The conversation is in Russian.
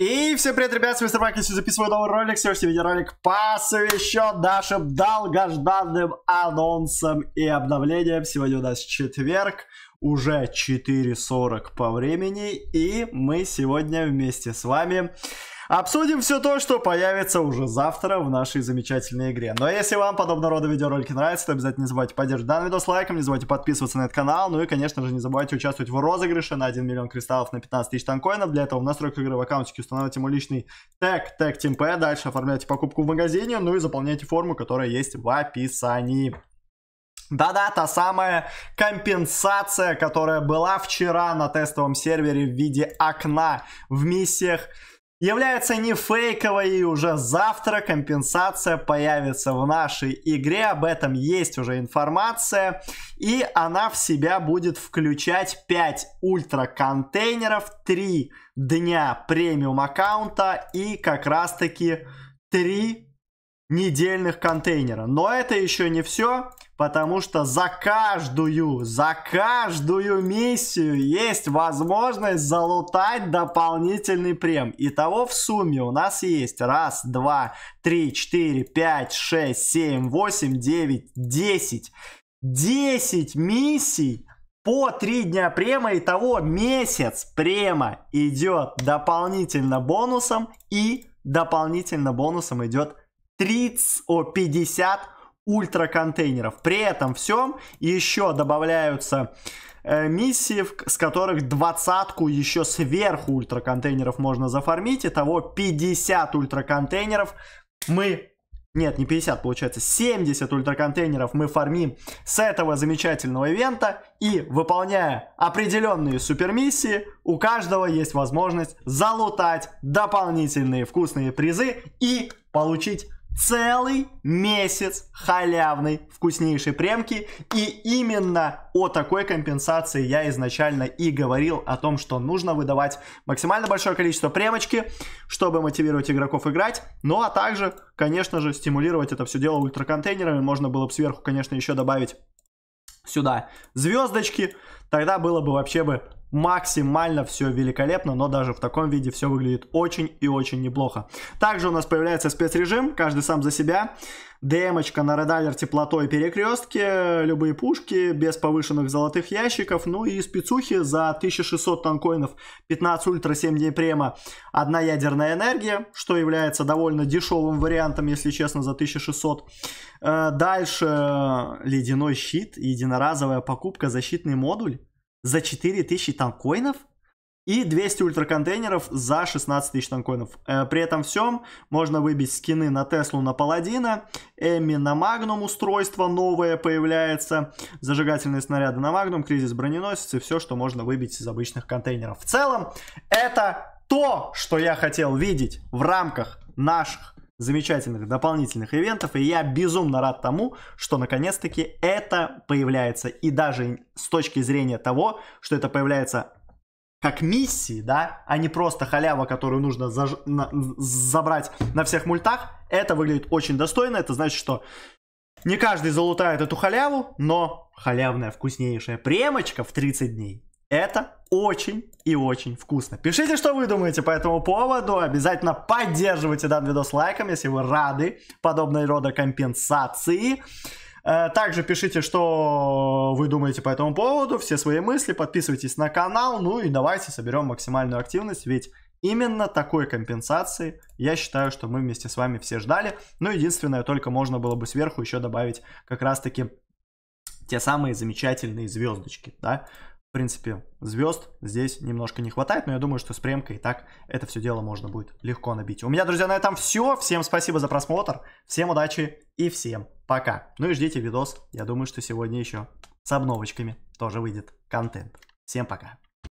И всем привет, ребят, с вами Мистер Майк, записываю новый ролик. Сегодняшний видеоролик посвящен нашим долгожданным анонсам и обновлениям. Сегодня у нас четверг, уже 4.40 по времени, и мы сегодня вместе с вами Обсудим все то, что появится уже завтра в нашей замечательной игре. Но ну, а если вам подобного рода видеоролики нравятся, то обязательно не забывайте поддерживать данный видос лайком, не забывайте подписываться на этот канал, ну и, конечно же, не забывайте участвовать в розыгрыше на 1 миллион кристаллов на 15 тысяч танкоинов. Для этого в настройках игры в аккаунтике устанавливайте мой личный тег, тег TeamP, дальше оформляйте покупку в магазине, ну и заполняйте форму, которая есть в описании. Да-да, та самая компенсация, которая была вчера на тестовом сервере в виде окна в миссиях является не фейковой и уже завтра компенсация появится в нашей игре, об этом есть уже информация, и она в себя будет включать 5 ультра контейнеров, 3 дня премиум аккаунта и как раз таки 3 недельных контейнера. Но это еще не все, потому что за каждую, за каждую миссию есть возможность залутать дополнительный прем. Итого в сумме у нас есть раз, два, три, четыре, пять, шесть, семь, восемь, девять, десять, десять миссий по 3 дня према, и того месяц према идет дополнительно бонусом и дополнительно бонусом идет 30, о, 50 ультра контейнеров. При этом всем еще добавляются э, миссии, с которых двадцатку еще сверху ультра контейнеров можно зафармить. Итого 50 ультра контейнеров мы нет, не 50, получается 70 ультраконтейнеров мы фармим с этого замечательного ивента. И выполняя определенные супермиссии, у каждого есть возможность залутать дополнительные вкусные призы и получить целый месяц халявной вкуснейшей премки. И именно о такой компенсации я изначально и говорил о том, что нужно выдавать максимально большое количество премочки, чтобы мотивировать игроков играть. Ну а также, конечно же, стимулировать это все дело ультраконтейнерами. Можно было бы сверху, конечно, еще добавить сюда звездочки, тогда было бы вообще бы максимально все великолепно, но даже в таком виде все выглядит очень и очень неплохо. Также у нас появляется спецрежим, каждый сам за себя. Демочка на радалер теплотой перекрестки, любые пушки без повышенных золотых ящиков, ну и спецухи за 1600 танкоинов, 15 ультра, 7 дней према, одна ядерная энергия, что является довольно дешевым вариантом, если честно, за 1600. Э, дальше э, ледяной щит, единоразовая покупка, защитный модуль за 4000 танкоинов и 200 ультраконтейнеров за 16 тысяч танкоинов. Э, при этом всем можно выбить скины на Теслу, на Паладина, Эми на Магнум устройство новое появляется, зажигательные снаряды на Магнум, кризис броненосец и все, что можно выбить из обычных контейнеров. В целом, это то, что я хотел видеть в рамках наших замечательных дополнительных ивентов, и я безумно рад тому, что наконец-таки это появляется, и даже с точки зрения того, что это появляется как миссии, да, а не просто халява, которую нужно заж... на... забрать на всех мультах, это выглядит очень достойно, это значит, что не каждый залутает эту халяву, но халявная вкуснейшая премочка в 30 дней это очень и очень вкусно. Пишите, что вы думаете по этому поводу. Обязательно поддерживайте данный видос лайком, если вы рады подобной рода компенсации. Э, также пишите, что вы думаете по этому поводу, все свои мысли, подписывайтесь на канал, ну и давайте соберем максимальную активность, ведь Именно такой компенсации, я считаю, что мы вместе с вами все ждали. Но ну, единственное, только можно было бы сверху еще добавить как раз-таки те самые замечательные звездочки, да, в принципе, звезд здесь немножко не хватает, но я думаю, что с премкой и так это все дело можно будет легко набить. У меня, друзья, на этом все. Всем спасибо за просмотр, всем удачи и всем пока. Ну и ждите видос, я думаю, что сегодня еще с обновочками тоже выйдет контент. Всем пока.